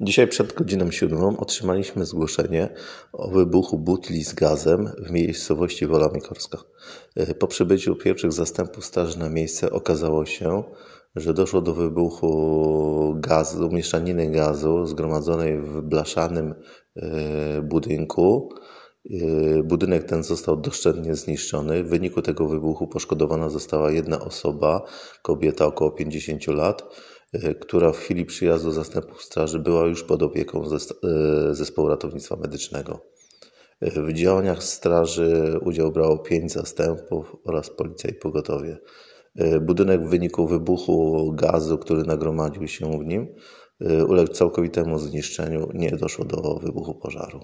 Dzisiaj przed godziną siódmą otrzymaliśmy zgłoszenie o wybuchu butli z gazem w miejscowości Wola Mikorska. E, po przybyciu pierwszych zastępów straży na miejsce okazało się, że doszło do wybuchu gazu, mieszaniny gazu zgromadzonej w blaszanym e, budynku. E, budynek ten został doszczętnie zniszczony. W wyniku tego wybuchu poszkodowana została jedna osoba, kobieta około 50 lat. E, która w chwili przyjazdu zastępów straży była już pod opieką e, zespołu ratownictwa medycznego. E, w działaniach straży udział brało pięć zastępów oraz policja i pogotowie. Budynek w wyniku wybuchu gazu, który nagromadził się w nim, uległ całkowitemu zniszczeniu, nie doszło do wybuchu pożaru.